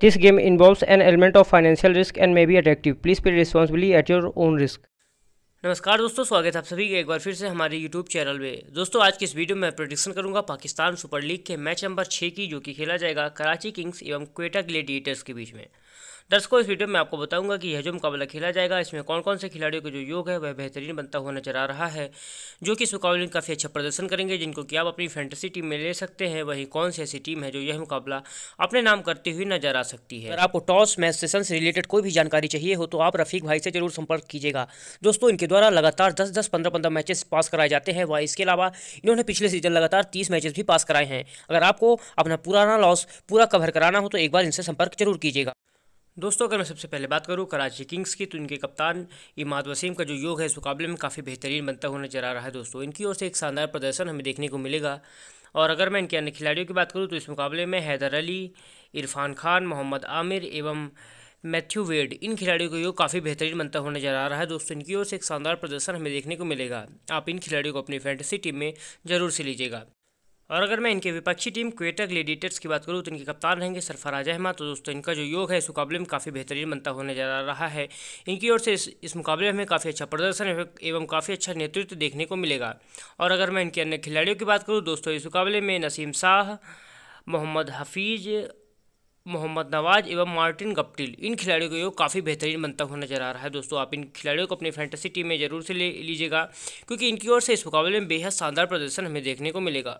this game involve an element of financial risk and may be attractive please pay responsibly at your own risk नमस्कार दोस्तों स्वागत है आप सभी का एक बार फिर से हमारे YouTube चैनल में दोस्तों आज की इस वीडियो में मैं प्रोडिक्शन करूंगा पाकिस्तान सुपर लीग के मैच नंबर छः की जो कि खेला जाएगा कराची किंग्स एवं क्वेटा ग्लेडिएटर्स के बीच में दर्शकों इस वीडियो में आपको बताऊंगा कि यह जो मुकाबला खेला जाएगा इसमें कौन कौन से खिलाड़ियों का जो योग है वह बेहतरीन बनता हुआ नजर आ रहा है जो कि इस मुकाबले में काफ़ी अच्छा प्रदर्शन करेंगे जिनको कि आप अपनी फैंटेसी टीम में ले सकते हैं वहीं कौन सी ऐसी टीम है जो यह मुकाबला अपने नाम करती हुई नजर आ सकती है अगर आपको टॉस मैच सेशन से रिलेटेड कोई भी जानकारी चाहिए हो तो आप रफीक भाई से जरूर संपर्क कीजिएगा दोस्तों इनके द्वारा लगातार दस दस पंद्रह पंद्रह मैचेस पास कराए जाते हैं वह इसके अलावा इन्होंने पिछले सीजन लगातार तीस मैचेस भी पास कराए हैं अगर आपको अपना पुराना लॉस पूरा कवर कराना हो तो एक बार इनसे संपर्क जरूर कीजिएगा दोस्तों अगर मैं सबसे पहले बात करूं कराची किंग्स की तो इनके कप्तान इमाद वसीम का जो योग है इस मुकाबले में काफ़ी बेहतरीन बनता हुआ नजर आ रहा है दोस्तों इनकी ओर से एक शानदार प्रदर्शन हमें देखने को मिलेगा और अगर मैं इनके अन्य खिलाड़ियों की बात करूँ तो इस मुकाबले में हैदर अली इरफान खान मोहम्मद आमिर एवं मैथ्यू वेड इन खिलाड़ियों को योग काफ़ी बेहतरीन बनता हुआ नजर आ रहा है दोस्तों इनकी ओर से एक शानदार प्रदर्शन हमें देखने को मिलेगा आप इन खिलाड़ियों को अपनी फैंटेसी टीम में जरूर से लीजिएगा और अगर मैं इनके विपक्षी टीम क्वेटर ग्लेडिएटर्स की बात करूँ तो इनके कप्तान रहेंगे सरफराज अहमद तो दोस्तों इनका जो योग है इस मुकाबले में काफ़ी बेहतरीन बनता होने जा रहा है इनकी ओर से इस, इस मुकाबले में काफ़ी अच्छा प्रदर्शन एवं काफ़ी अच्छा नेतृत्व देखने को मिलेगा और अगर मैं इनके अन्य खिलाड़ियों की बात करूँ दोस्तों इस मुकाबले में नसीम शाह मोहम्मद हफीज़ मोहम्मद नवाज एवं मार्टिन गप्टिल इन खिलाड़ियों का योग काफ़ी बेहतरीन बनता हुआ नजर आ रहा है दोस्तों आप इन खिलाड़ियों को अपनी फैंटेसी टीम में जरूर से ले लीजिएगा क्योंकि इनकी ओर से इस मुकाबले में बेहद शानदार प्रदर्शन हमें देखने को मिलेगा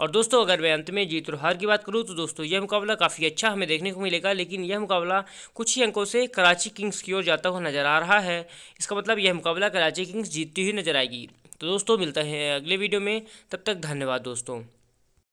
और दोस्तों अगर मैं अंत में जीत और हार की बात करूँ तो दोस्तों यह मुकाबला काफ़ी अच्छा हमें देखने को मिलेगा लेकिन यह मुकाबला कुछ ही अंकों से कराची किंग्स की ओर जाता हुआ नजर आ रहा है इसका मतलब यह मुकाबला कराची किंग्स जीतती हुई नजर आएगी तो दोस्तों मिलता है अगले वीडियो में तब तक धन्यवाद दोस्तों